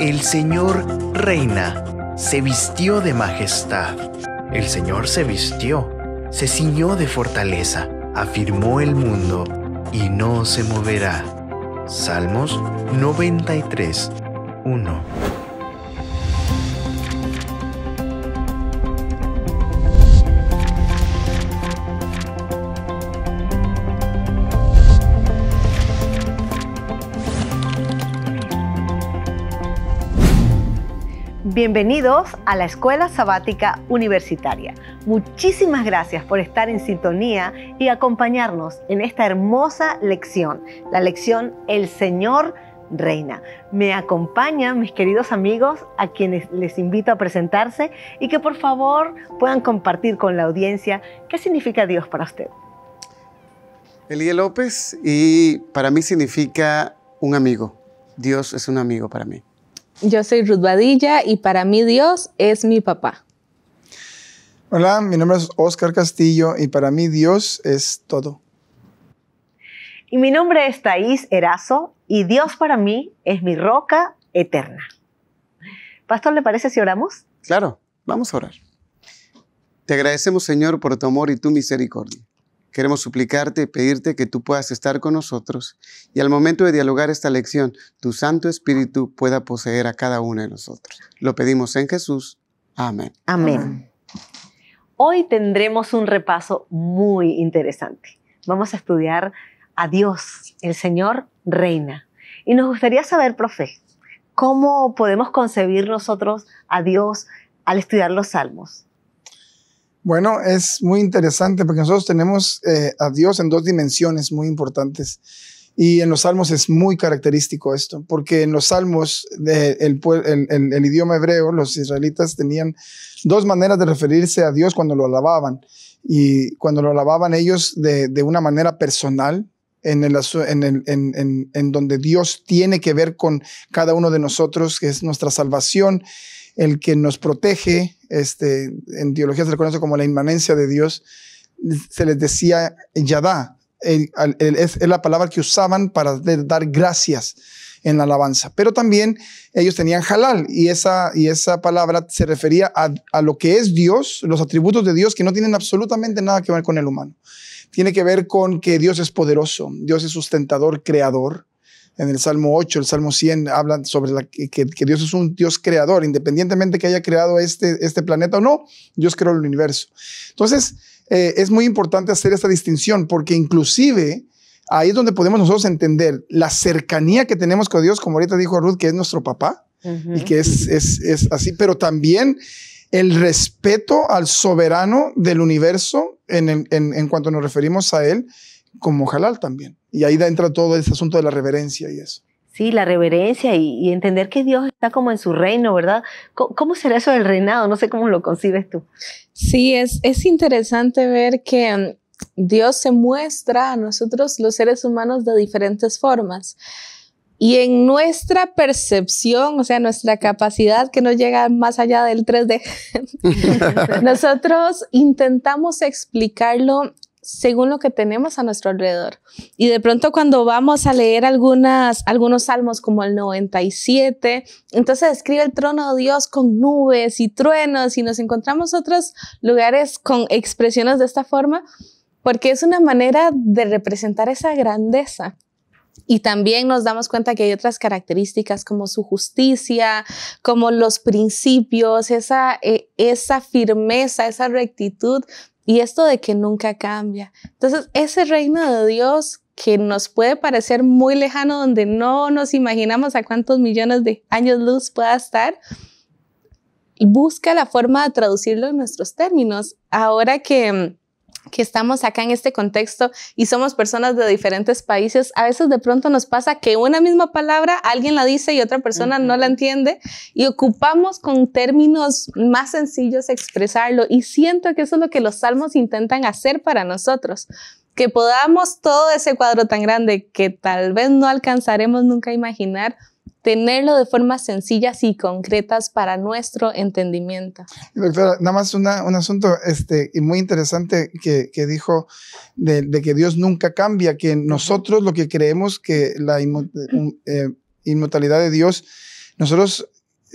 El Señor reina, se vistió de majestad. El Señor se vistió, se ciñó de fortaleza, afirmó el mundo y no se moverá. Salmos 93, 1. Bienvenidos a la Escuela Sabática Universitaria. Muchísimas gracias por estar en sintonía y acompañarnos en esta hermosa lección, la lección El Señor Reina. Me acompañan mis queridos amigos a quienes les invito a presentarse y que por favor puedan compartir con la audiencia qué significa Dios para usted. Elie López y para mí significa un amigo. Dios es un amigo para mí. Yo soy Ruth Badilla y para mí Dios es mi papá. Hola, mi nombre es Oscar Castillo y para mí Dios es todo. Y mi nombre es Thaís Erazo y Dios para mí es mi roca eterna. Pastor, ¿le parece si oramos? Claro, vamos a orar. Te agradecemos, Señor, por tu amor y tu misericordia. Queremos suplicarte y pedirte que tú puedas estar con nosotros y al momento de dialogar esta lección, tu Santo Espíritu pueda poseer a cada uno de nosotros. Lo pedimos en Jesús. Amén. Amén. Hoy tendremos un repaso muy interesante. Vamos a estudiar a Dios, el Señor reina. Y nos gustaría saber, profe, ¿cómo podemos concebir nosotros a Dios al estudiar los salmos? Bueno, es muy interesante porque nosotros tenemos eh, a Dios en dos dimensiones muy importantes. Y en los salmos es muy característico esto, porque en los salmos del eh, el, idioma hebreo, los israelitas tenían dos maneras de referirse a Dios cuando lo alababan. Y cuando lo alababan ellos de, una manera personal, en, en, donde Dios tiene que ver con cada uno de nosotros, que es nuestra salvación el que nos protege, este, en teología se le conoce como la inmanencia de Dios, se les decía Yadá, es la palabra que usaban para dar gracias en la alabanza. Pero también ellos tenían jalal y esa, y esa palabra se refería a, lo que es Dios, los atributos de Dios que no tienen absolutamente nada que ver con el humano. Tiene que ver con que Dios es poderoso, Dios es sustentador, creador, en el Salmo 8, el Salmo 100, hablan sobre que, Dios es un Dios creador, independientemente que haya creado este, este planeta o no, Dios creó el universo. Entonces, eh, es muy importante hacer esta distinción porque inclusive ahí es donde podemos nosotros entender la cercanía que tenemos con Dios, como ahorita dijo Ruth, que es nuestro papá y que es, es, así, pero también el respeto al soberano del universo en, en, cuanto nos referimos a él como Jalal también. Y ahí entra todo ese asunto de la reverencia y eso. Sí, la reverencia y, entender que Dios está como en su reino, ¿verdad? ¿Cómo, será eso del reinado? No sé cómo lo concibes tú. Sí, es, es interesante ver que um, Dios se muestra a nosotros los seres humanos de diferentes formas. Y en nuestra percepción, o sea, nuestra capacidad que no llega más allá del 3D, nosotros intentamos explicarlo según lo que tenemos a nuestro alrededor. Y de pronto cuando vamos a leer algunas, algunos salmos como el 97, entonces describe el trono de Dios con nubes y truenos y nos encontramos otros lugares con expresiones de esta forma, porque es una manera de representar esa grandeza. Y también nos damos cuenta que hay otras características como su justicia, como los principios, esa, eh, esa firmeza, esa rectitud y esto de que nunca cambia. Entonces, ese reino de Dios que nos puede parecer muy lejano, donde no nos imaginamos a cuántos millones de años luz pueda estar, busca la forma de traducirlo en nuestros términos. Ahora que mm, que estamos acá en este contexto y somos personas de diferentes países, a veces de pronto nos pasa que una misma palabra alguien la dice y otra persona no la entiende y ocupamos con términos más sencillos expresarlo y siento que eso es lo que los salmos intentan hacer para nosotros, que podamos todo ese cuadro tan grande que tal vez no alcanzaremos nunca a imaginar, tenerlo de formas sencillas y concretas para nuestro entendimiento. Doctora, nada más un asunto este, muy interesante que, dijo de, que Dios nunca cambia, que nosotros lo que creemos que la eh, inmortalidad de Dios, nosotros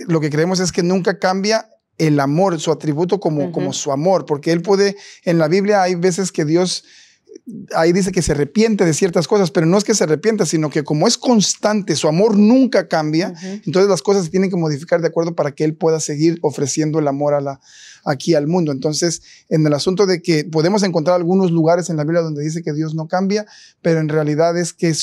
lo que creemos es que nunca cambia el amor, su atributo como, como su amor, porque Él puede, en la Biblia hay veces que Dios ahí dice que se arrepiente de ciertas cosas, pero no es que se arrepienta, sino que como es constante, su amor nunca cambia, entonces las cosas se tienen que modificar de acuerdo para que él pueda seguir ofreciendo el amor aquí al mundo. Entonces, en el asunto de que podemos encontrar algunos lugares en la Biblia donde dice que Dios no cambia, pero en realidad es que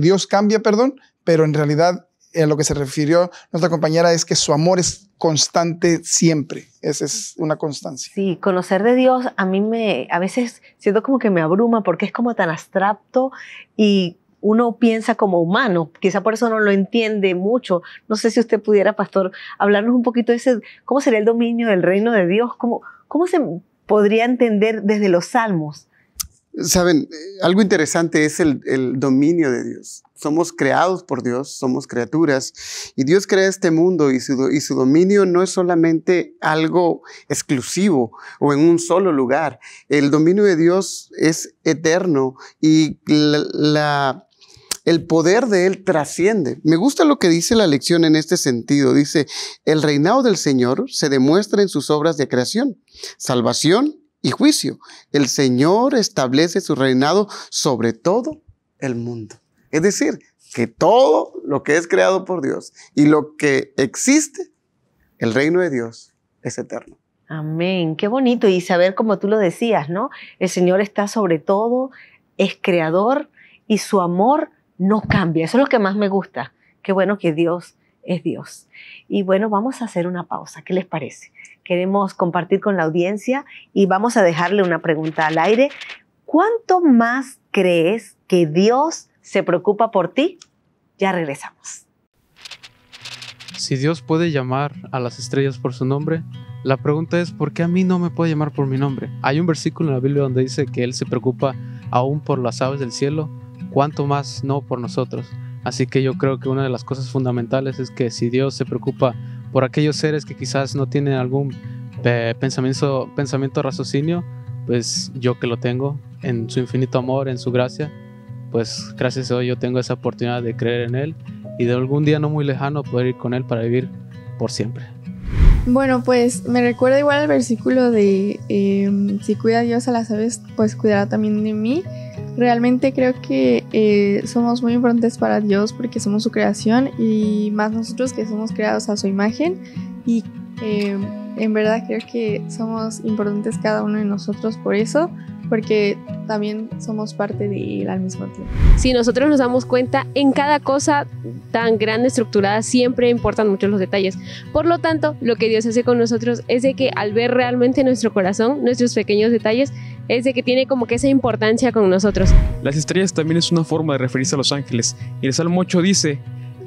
Dios cambia, perdón, pero en realidad en lo que se refirió nuestra compañera es que su amor es constante siempre. Esa es una constancia. Sí, conocer de Dios a mí me, a veces siento como que me abruma porque es como tan abstracto y uno piensa como humano, quizá por eso no lo entiende mucho. No sé si usted pudiera, pastor, hablarnos un poquito de ese, cómo sería el dominio del reino de Dios, cómo, cómo se podría entender desde los salmos Saben, eh, algo interesante es el, dominio de Dios. Somos creados por Dios, somos criaturas, y Dios crea este mundo y su, dominio no es solamente algo exclusivo o en un solo lugar. El dominio de Dios es eterno y el poder de Él trasciende. Me gusta lo que dice la lección en este sentido. Dice, el reinado del Señor se demuestra en sus obras de creación, salvación y juicio. El Señor establece su reinado sobre todo el mundo. Es decir, que todo lo que es creado por Dios y lo que existe, el reino de Dios es eterno. Amén, qué bonito. Y saber, como tú lo decías, ¿no? El Señor está sobre todo, es creador y su amor no cambia. Eso es lo que más me gusta. Qué bueno que Dios es Dios. Y bueno, vamos a hacer una pausa. ¿Qué les parece? queremos compartir con la audiencia y vamos a dejarle una pregunta al aire. ¿Cuánto más crees que Dios se preocupa por ti? Ya regresamos. Si Dios puede llamar a las estrellas por su nombre, la pregunta es ¿por qué a mí no me puede llamar por mi nombre? Hay un versículo en la Biblia donde dice que Él se preocupa aún por las aves del cielo, ¿cuánto más no por nosotros. Así que yo creo que una de las cosas fundamentales es que si Dios se preocupa por aquellos seres que quizás no tienen algún eh, pensamiento, pensamiento raciocinio, pues yo que lo tengo, en su infinito amor, en su gracia, pues gracias a Dios yo tengo esa oportunidad de creer en Él y de algún día no muy lejano poder ir con Él para vivir por siempre. Bueno, pues me recuerda igual el versículo de em, si cuida Dios a las aves, pues cuidará también de mí. Realmente creo que eh, somos muy importantes para Dios porque somos su creación y más nosotros que somos creados a su imagen y em, en verdad creo que somos importantes cada uno de nosotros por eso porque también somos parte de la al mismo tiempo. Si nosotros nos damos cuenta, en cada cosa tan grande, estructurada, siempre importan mucho los detalles. Por lo tanto, lo que Dios hace con nosotros es de que al ver realmente nuestro corazón, nuestros pequeños detalles, es de que tiene como que esa importancia con nosotros. Las estrellas también es una forma de referirse a los ángeles. Y el Salmo 8 dice,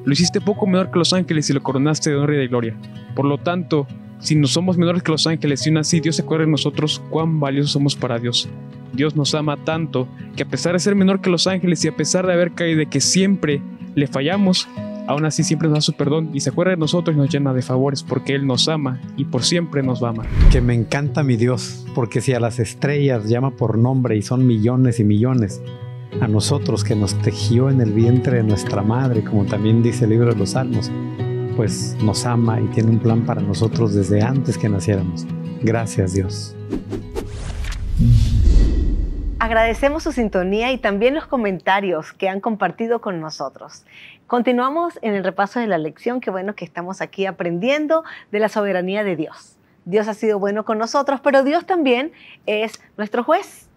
lo hiciste poco menor que los ángeles y lo coronaste de honra y de gloria. Por lo tanto, si no somos menores que los ángeles y aún así Dios se acuerda de nosotros, cuán valiosos somos para Dios. Dios nos ama tanto que a pesar de ser menor que los ángeles y a pesar de haber caído de que siempre le fallamos, aún así siempre nos da su perdón y se acuerda de nosotros y nos llena de favores porque Él nos ama y por siempre nos va a amar. Que me encanta mi Dios, porque si a las estrellas llama por nombre y son millones y millones, a nosotros que nos tejió en el vientre de nuestra madre, como también dice el libro de los Salmos, pues nos ama y tiene un plan para nosotros desde antes que naciéramos. Gracias Dios. Agradecemos su sintonía y también los comentarios que han compartido con nosotros. Continuamos en el repaso de la lección, qué bueno que estamos aquí aprendiendo de la soberanía de Dios. Dios ha sido bueno con nosotros, pero Dios también es nuestro juez.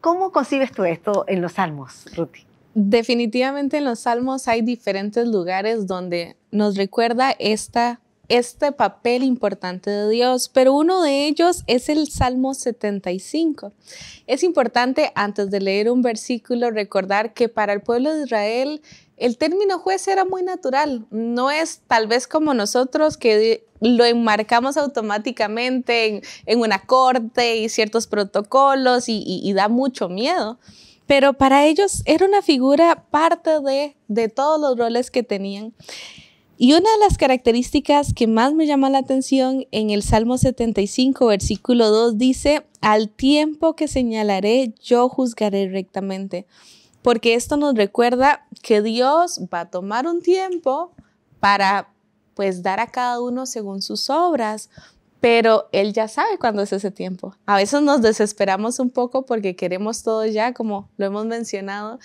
¿Cómo concibes tú esto en los salmos, Ruti? Definitivamente en los salmos hay diferentes lugares donde nos recuerda esta, este papel importante de Dios, pero uno de ellos es el Salmo 75. Es importante, antes de leer un versículo, recordar que para el pueblo de Israel el término juez era muy natural, no es tal vez como nosotros que lo enmarcamos automáticamente en, una corte y ciertos protocolos y, da mucho miedo pero para ellos era una figura parte de, de, todos los roles que tenían. Y una de las características que más me llama la atención en el Salmo 75, versículo 2, dice, al tiempo que señalaré, yo juzgaré rectamente. Porque esto nos recuerda que Dios va a tomar un tiempo para pues dar a cada uno según sus obras, pero Él ya sabe cuándo es ese tiempo. A veces nos desesperamos un poco porque queremos todo ya, como lo hemos mencionado,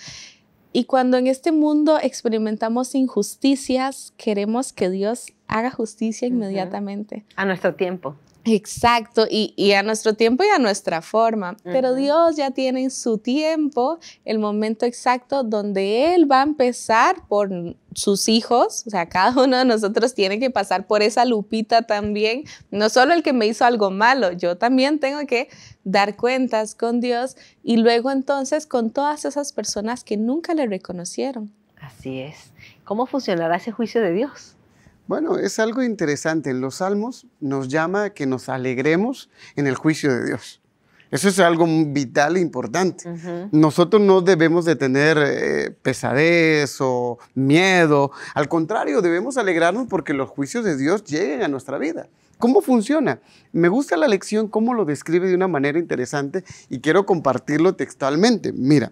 y cuando en este mundo experimentamos injusticias, queremos que Dios haga justicia inmediatamente. A nuestro tiempo. Exacto, y, a nuestro tiempo y a nuestra forma. Pero Dios ya tiene en su tiempo el momento exacto donde Él va a empezar por sus hijos, o sea, cada uno de nosotros tiene que pasar por esa lupita también. No solo el que me hizo algo malo, yo también tengo que dar cuentas con Dios y luego entonces con todas esas personas que nunca le reconocieron. Así es. ¿Cómo funcionará ese juicio de Dios? Bueno, es algo interesante. En los salmos nos llama a que nos alegremos en el juicio de Dios. Eso es algo vital e importante. Nosotros no debemos de tener eh, pesadez o miedo. Al contrario, debemos alegrarnos porque los juicios de Dios lleguen a nuestra vida. ¿Cómo funciona? Me gusta la lección, cómo lo describe de una manera interesante y quiero compartirlo textualmente. Mira,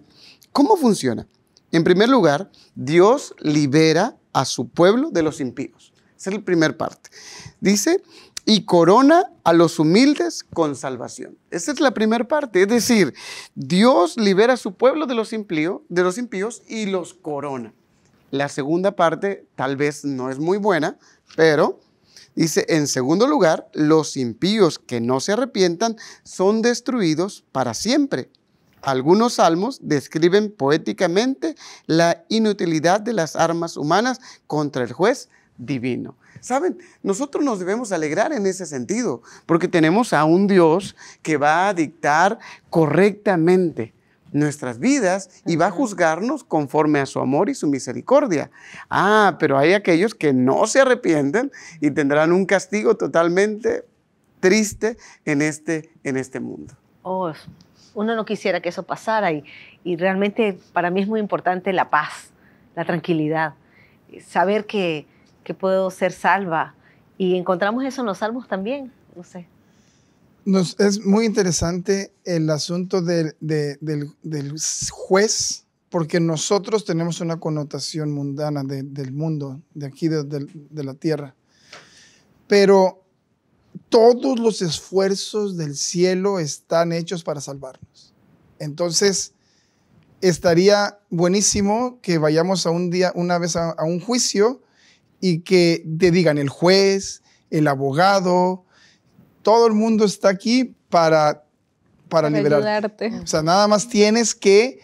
¿cómo funciona? En primer lugar, Dios libera a su pueblo de los impíos. Esa es la primera parte. Dice, y corona a los humildes con salvación. Esa es la primera parte. Es decir, Dios libera a su pueblo de los, impíos, de los impíos y los corona. La segunda parte tal vez no es muy buena, pero dice, en segundo lugar, los impíos que no se arrepientan son destruidos para siempre. Algunos salmos describen poéticamente la inutilidad de las armas humanas contra el juez divino. Saben, nosotros nos debemos alegrar en ese sentido, porque tenemos a un Dios que va a dictar correctamente nuestras vidas y va a juzgarnos conforme a su amor y su misericordia. Ah, pero hay aquellos que no se arrepienten y tendrán un castigo totalmente triste en este, en este mundo. Oh, uno no quisiera que eso pasara y, y realmente para mí es muy importante la paz, la tranquilidad, saber que que puedo ser salva. Y encontramos eso en los salmos también, no sé. es muy interesante el asunto del, juez, porque nosotros tenemos una connotación mundana del mundo, de aquí, de la tierra. Pero todos los esfuerzos del cielo están hechos para salvarnos. Entonces, estaría buenísimo que vayamos a un día, una vez a un juicio y que te digan el juez, el abogado, todo el mundo está aquí para, para, liberarte. O sea, nada más tienes que,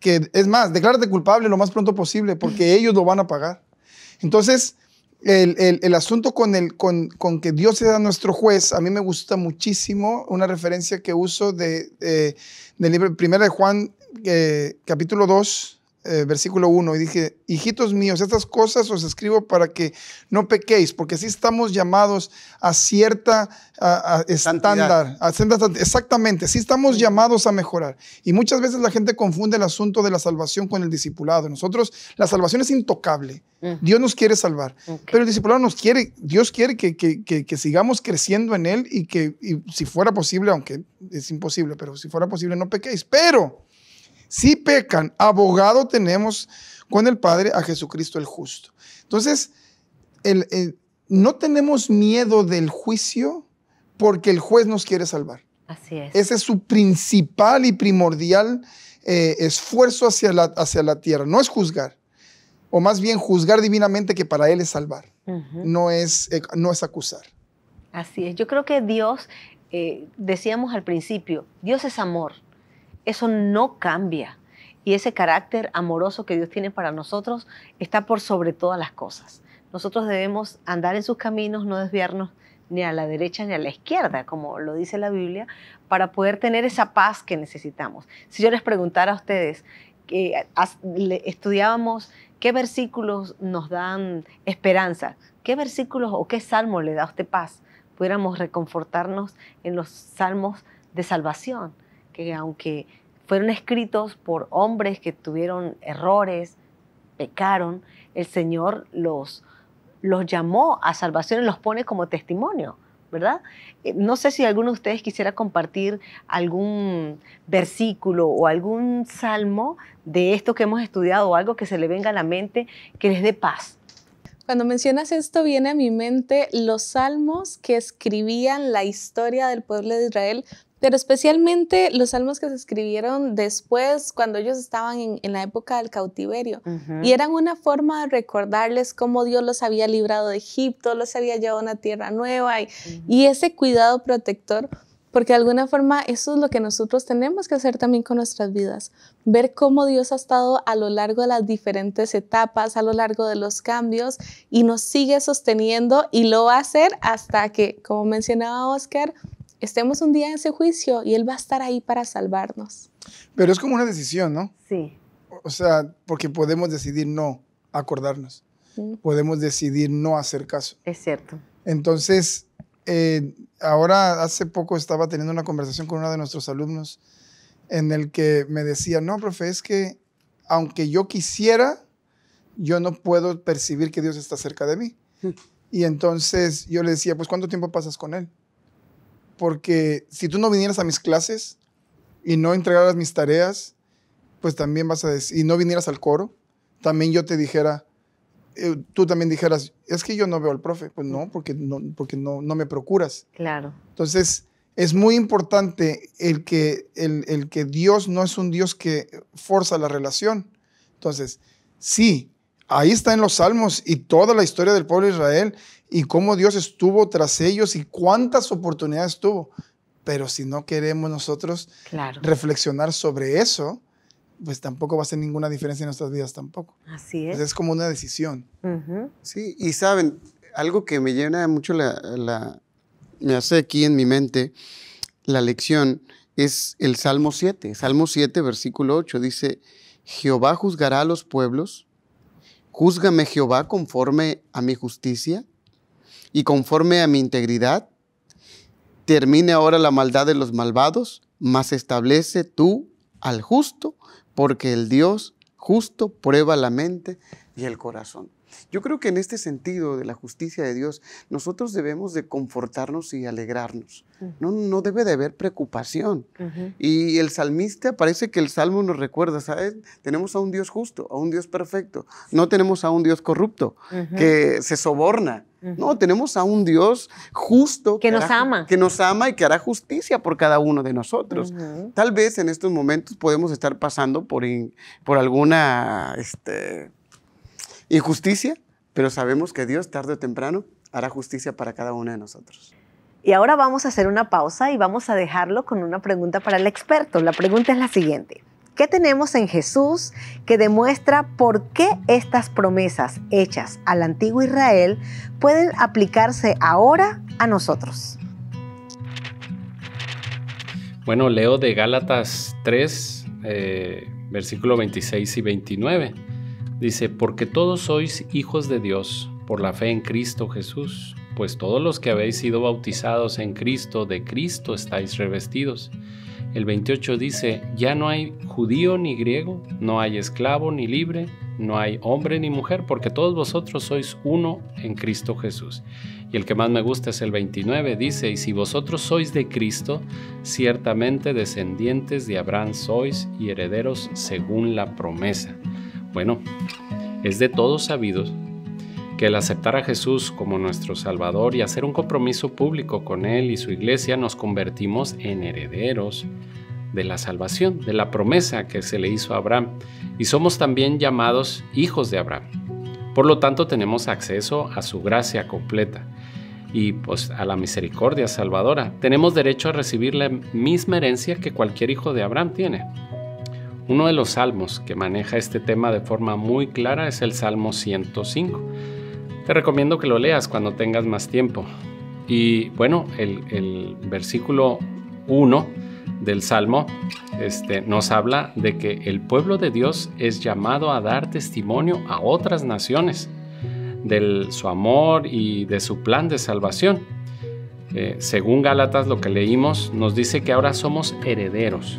que, es más, declárate culpable lo más pronto posible porque ellos lo van a pagar. Entonces, el, asunto con, el, con, que Dios sea nuestro juez, a mí me gusta muchísimo una referencia que uso de, del libro 1 de Juan, eh, capítulo 2, eh, versículo 1 y dije, hijitos míos, estas cosas os escribo para que no pequéis, porque si estamos llamados a cierta a, estándar. exactamente, Si estamos llamados a mejorar. Y muchas veces la gente confunde el asunto de la salvación con el discipulado. Nosotros, la salvación es intocable. Mm. Dios nos quiere salvar, pero el discipulado nos quiere, Dios quiere que, que, que, sigamos creciendo en Él y que y si fuera posible, aunque es imposible, pero si fuera posible no pequéis. Pero si pecan, abogado tenemos con el Padre a Jesucristo el justo. Entonces, no tenemos miedo del juicio porque el juez nos quiere salvar. Así es. Ese es su principal y primordial eh, esfuerzo hacia la, hacia la tierra. No es juzgar, o más bien juzgar divinamente que para él es salvar, no, es, eh, no es acusar. Así es. Yo creo que Dios, eh, decíamos al principio, Dios es amor. Eso no cambia. Y ese carácter amoroso que Dios tiene para nosotros está por sobre todas las cosas. Nosotros debemos andar en sus caminos, no desviarnos ni a la derecha ni a la izquierda, como lo dice la Biblia, para poder tener esa paz que necesitamos. Si yo les preguntara a ustedes, que estudiábamos qué versículos nos dan esperanza, qué versículos o qué salmo le da a usted paz, pudiéramos reconfortarnos en los salmos de salvación, que aunque fueron escritos por hombres que tuvieron errores, pecaron, el Señor los, los llamó a salvación y los pone como testimonio. ¿verdad? Eh, no sé si alguno de ustedes quisiera compartir algún versículo o algún salmo de esto que hemos estudiado o algo que se le venga a la mente que les dé paz. Cuando mencionas esto viene a mi mente los salmos que escribían la historia del pueblo de Israel pero especialmente los salmos que se escribieron después, cuando ellos estaban en, la época del cautiverio. Y eran una forma de recordarles cómo Dios los había librado de Egipto, los había llevado a una tierra nueva y, y ese cuidado protector. Porque de alguna forma eso es lo que nosotros tenemos que hacer también con nuestras vidas, ver cómo Dios ha estado a lo largo de las diferentes etapas, a lo largo de los cambios y nos sigue sosteniendo y lo va a hacer hasta que, como mencionaba Oscar, estemos un día en ese juicio y Él va a estar ahí para salvarnos. Pero es como una decisión, ¿no? Sí. O sea, porque podemos decidir no acordarnos, mm. podemos decidir no hacer caso. Es cierto. Entonces, eh, ahora hace poco estaba teniendo una conversación con uno de nuestros alumnos en el que me decía, no, profe, es que aunque yo quisiera, yo no puedo percibir que Dios está cerca de mí. Mm. Y entonces yo le decía, pues ¿cuánto tiempo pasas con Él? porque si tú no vinieras a mis clases y no entregaras mis tareas, pues también vas a decir, y no vinieras al coro, también yo te dijera, eh, tú también dijeras, es que yo no veo al profe, pues no, porque no, porque no, no me procuras. Claro. Entonces, es muy importante el que, el, el que Dios no es un Dios que forza la relación. Entonces, sí, ahí está en los salmos y toda la historia del pueblo de Israel y cómo Dios estuvo tras ellos y cuántas oportunidades tuvo. Pero si no queremos nosotros reflexionar sobre eso, pues tampoco va a hacer ninguna diferencia en nuestras vidas tampoco. Así es. es como una decisión. Sí, y saben, algo que me llena mucho la, me hace aquí en mi mente la lección es el Salmo 7. Salmo 7, versículo 8 dice, Jehová juzgará a los pueblos, júzgame Jehová conforme a mi justicia y conforme a mi integridad, termine ahora la maldad de los malvados, mas establece tú al justo, porque el Dios justo prueba la mente y el corazón. Yo creo que en este sentido de la justicia de Dios, nosotros debemos de confortarnos y alegrarnos. no, no debe de haber preocupación. Y el salmista, parece que el salmo nos recuerda, ¿sabes? Tenemos a un Dios justo, a un Dios perfecto. No tenemos a un Dios corrupto que se soborna. No, tenemos a un Dios justo. Que, nos ama. Que nos ama y que hará justicia por cada uno de nosotros. Tal vez en estos momentos podemos estar pasando por, por alguna este, y justicia, pero sabemos que Dios tarde o temprano hará justicia para cada uno de nosotros. Y ahora vamos a hacer una pausa y vamos a dejarlo con una pregunta para el experto. La pregunta es la siguiente. ¿Qué tenemos en Jesús que demuestra por qué estas promesas hechas al antiguo Israel pueden aplicarse ahora a nosotros? Bueno, leo de Gálatas 3, versículos eh, versículo 26 y 29. Dice, porque todos sois hijos de Dios por la fe en Cristo Jesús, pues todos los que habéis sido bautizados en Cristo, de Cristo estáis revestidos. El 28 dice, ya no hay judío ni griego, no hay esclavo ni libre, no hay hombre ni mujer, porque todos vosotros sois uno en Cristo Jesús. Y el que más me gusta es el 29, dice, y si vosotros sois de Cristo, ciertamente descendientes de Abraham sois y herederos según la promesa. Bueno, es de todos sabidos que el aceptar a Jesús como nuestro Salvador y hacer un compromiso público con Él y su iglesia nos convertimos en herederos de la salvación, de la promesa que se le hizo a Abraham, y somos también llamados hijos de Abraham. Por lo tanto, tenemos acceso a su gracia completa y pues a la misericordia salvadora. Tenemos derecho a recibir la misma herencia que cualquier hijo de Abraham tiene. Uno de los salmos que maneja este tema de forma muy clara es el Salmo 105. Te recomiendo que lo leas cuando tengas más tiempo. Y bueno, el, versículo 1 del Salmo este, nos habla de que el pueblo de Dios es llamado a dar testimonio a otras naciones de su amor y de su plan de salvación. Eh, según Gálatas, lo que leímos nos dice que ahora somos herederos,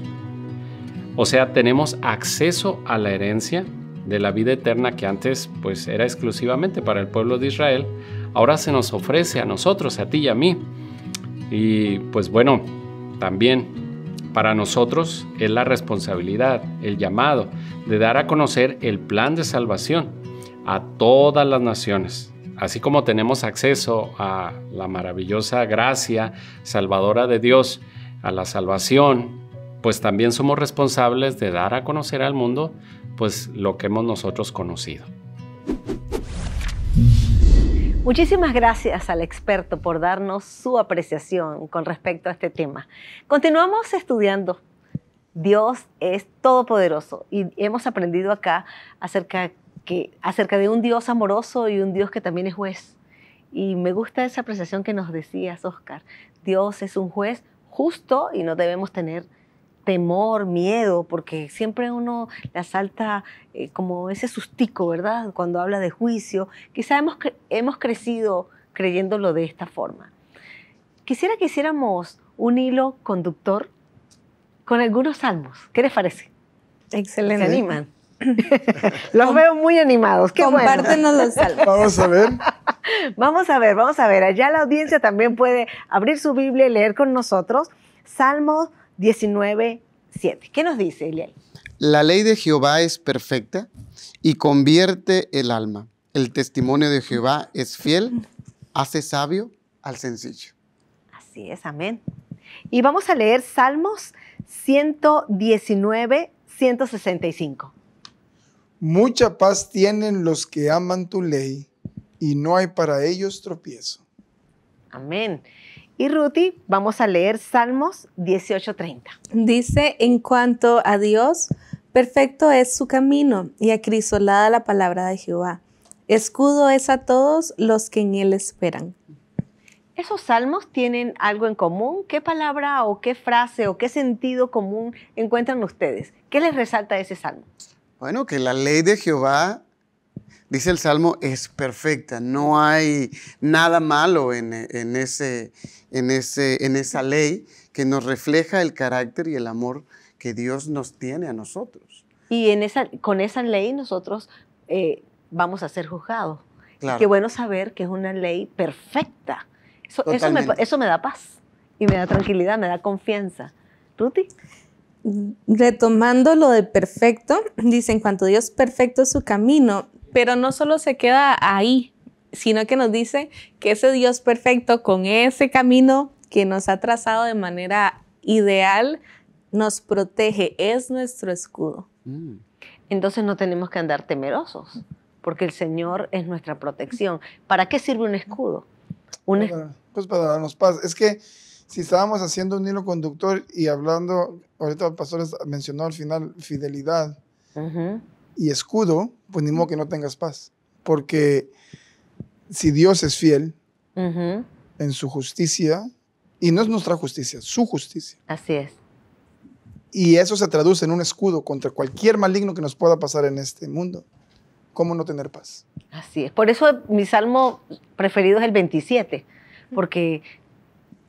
o sea, tenemos acceso a la herencia de la vida eterna que antes pues era exclusivamente para el pueblo de Israel, ahora se nos ofrece a nosotros, a ti y a mí. Y pues bueno, también para nosotros es la responsabilidad, el llamado de dar a conocer el plan de salvación a todas las naciones. Así como tenemos acceso a la maravillosa gracia salvadora de Dios, a la salvación, pues también somos responsables de dar a conocer al mundo pues lo que hemos nosotros conocido. Muchísimas gracias al experto por darnos su apreciación con respecto a este tema. Continuamos estudiando. Dios es todopoderoso y hemos aprendido acá acerca, que, acerca de un Dios amoroso y un Dios que también es juez. Y me gusta esa apreciación que nos decías, Oscar. Dios es un juez justo y no debemos tener temor, miedo, porque siempre uno le asalta eh, como ese sustico, ¿verdad? Cuando habla de juicio. Quizá hemos, hemos crecido creyéndolo de esta forma. Quisiera que hiciéramos un hilo conductor con algunos salmos. ¿Qué les parece? Excelente. animan? los veo muy animados. Qué Compártenos los salmos. Vamos a ver. Vamos a ver, vamos a ver. Allá la audiencia también puede abrir su Biblia y leer con nosotros Salmos 197 ¿Qué nos dice Eliel? La ley de Jehová es perfecta y convierte el alma. El testimonio de Jehová es fiel, hace sabio al sencillo. Así es, amén. Y vamos a leer Salmos 119, 165. Mucha paz tienen los que aman tu ley y no hay para ellos tropiezo. Amén. Y Ruti, vamos a leer Salmos 18:30. Dice, en cuanto a Dios, perfecto es su camino y acrisolada la palabra de Jehová. Escudo es a todos los que en él esperan. ¿Esos salmos tienen algo en común? ¿Qué palabra o qué frase o qué sentido común encuentran ustedes? ¿Qué les resalta ese salmo? Bueno, que la ley de Jehová dice el Salmo, es perfecta. No hay nada malo en, ese, en, ese, en esa ley que nos refleja el carácter y el amor que Dios nos tiene a nosotros. Y en esa, con esa ley nosotros eh, vamos a ser juzgados. Qué bueno saber que es una ley perfecta. Eso, me, da paz y me da tranquilidad, me da confianza. Ruti mm, retomando lo de perfecto, dice, en cuanto Dios perfecto su camino, pero no solo se queda ahí, sino que nos dice que ese Dios perfecto con ese camino que nos ha trazado de manera ideal, nos protege, es nuestro escudo. Mm. Entonces no tenemos que andar temerosos, porque el Señor es nuestra protección. ¿Para qué sirve un escudo? Un pues, pues para darnos paz. Es que si estábamos haciendo un hilo conductor y hablando, ahorita el pastor mencionó al final fidelidad y escudo, pues ni modo que no tengas paz. Porque si Dios es fiel en su justicia, y no es nuestra justicia, su justicia. Así es. Y eso se traduce en un escudo contra cualquier maligno que nos pueda pasar en este mundo. ¿Cómo no tener paz? Así es. Por eso mi salmo preferido es el 27, porque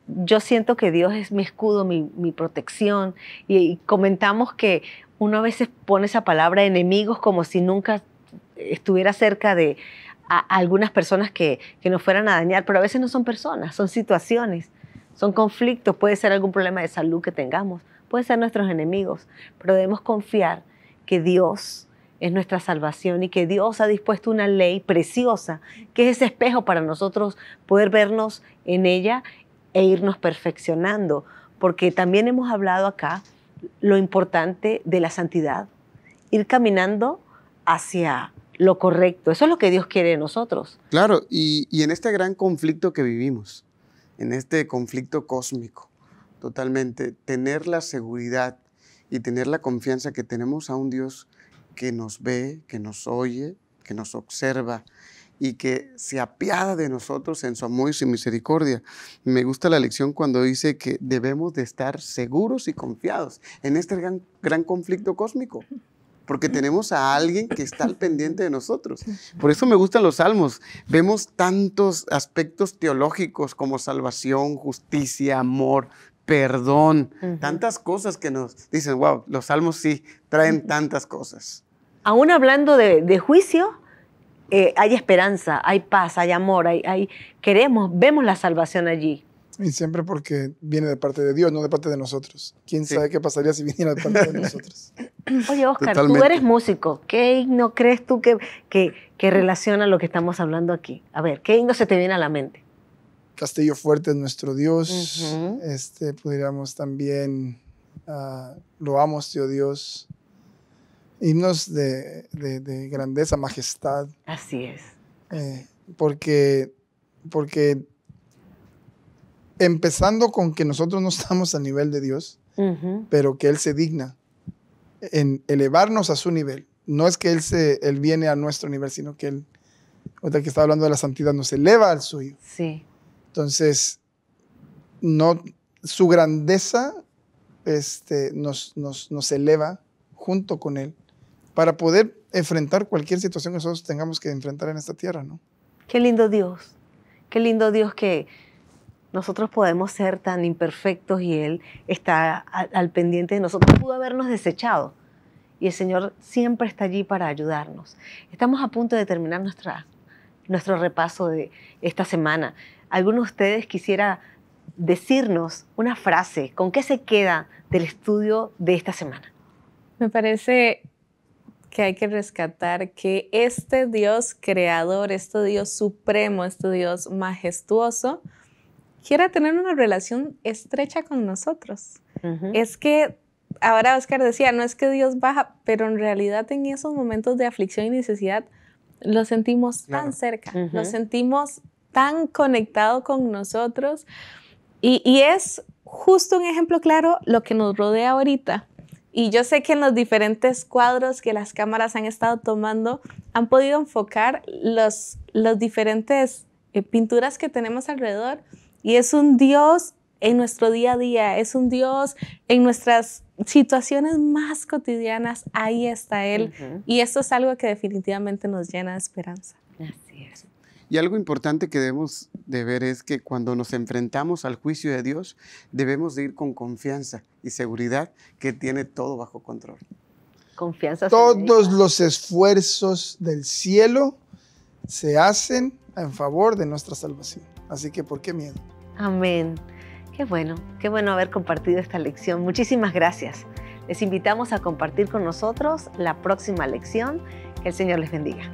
yo siento que Dios es mi escudo, mi, protección. y, comentamos que uno a veces pone esa palabra enemigos como si nunca estuviera cerca de algunas personas que, que nos fueran a dañar, pero a veces no son personas, son situaciones, son conflictos, puede ser algún problema de salud que tengamos, puede ser nuestros enemigos, pero debemos confiar que Dios es nuestra salvación y que Dios ha dispuesto una ley preciosa, que es ese espejo para nosotros poder vernos en ella e irnos perfeccionando, porque también hemos hablado acá lo importante de la santidad, ir caminando hacia lo correcto. Eso es lo que Dios quiere de nosotros. Claro, y, en este gran conflicto que vivimos, en este conflicto cósmico, totalmente, tener la seguridad y tener la confianza que tenemos a un Dios que nos ve, que nos oye, que nos observa y que se apiada de nosotros en su amor y su misericordia. Me gusta la lección cuando dice que debemos de estar seguros y confiados en este gran, conflicto cósmico, porque tenemos a alguien que está al pendiente de nosotros. Por eso me gustan los salmos. Vemos tantos aspectos teológicos como salvación, justicia, amor, perdón, tantas cosas que nos dicen, wow, los salmos sí traen tantas cosas. Aún hablando de juicio, eh, hay esperanza, hay paz, hay amor, hay, queremos, vemos la salvación allí. Y siempre porque viene de parte de Dios, no de parte de nosotros. ¿Quién sabe qué pasaría si viniera de parte de nosotros? Oye, Oscar, tú eres músico. ¿Qué himno crees tú que, que, relaciona lo que estamos hablando aquí? A ver, ¿qué himno se te viene a la mente? Castillo Fuerte es nuestro Dios. este, pudiéramos también, ah, lo amo, tío Dios himnos de, grandeza, majestad. Así es. Eh, porque, porque empezando con que nosotros no estamos al nivel de Dios, pero que Él se digna en elevarnos a su nivel. No es que Él, se, él viene a nuestro nivel, sino que Él, otra que está hablando de la santidad, nos eleva al suyo. Sí. Entonces, no, su grandeza este, nos, nos, nos eleva junto con Él para poder enfrentar cualquier situación que nosotros tengamos que enfrentar en esta tierra, ¿no? Qué lindo Dios, qué lindo Dios que nosotros podemos ser tan imperfectos y Él está al, pendiente de nosotros. Pudo habernos desechado y el Señor siempre está allí para ayudarnos. Estamos a punto de terminar nuestra, nuestro repaso de esta semana. ¿Alguno de ustedes quisiera decirnos una frase? ¿Con qué se queda del estudio de esta semana? Me parece que hay que rescatar, que este Dios creador, este Dios supremo, este Dios majestuoso, quiera tener una relación estrecha con nosotros. Es que ahora Oscar decía, no es que Dios baja, pero en realidad en esos momentos de aflicción y necesidad lo sentimos tan cerca, lo sentimos tan conectado con nosotros. Y, y, es justo un ejemplo claro lo que nos rodea ahorita. Y yo sé que en los diferentes cuadros que las cámaras han estado tomando han podido enfocar los, los diferentes eh, pinturas que tenemos alrededor. Y es un Dios en nuestro día a día, es un Dios en nuestras situaciones más cotidianas, ahí está Él. Y esto es algo que definitivamente nos llena de esperanza. Y algo importante que debemos de ver es que cuando nos enfrentamos al juicio de Dios, debemos de ir con confianza y seguridad que tiene todo bajo control. Confianza. Todos los esfuerzos del cielo se hacen en favor de nuestra salvación. Así que, ¿por qué miedo? Amén. Qué bueno, qué bueno haber compartido esta lección. Muchísimas gracias. Les invitamos a compartir con nosotros la próxima lección. Que el Señor les bendiga.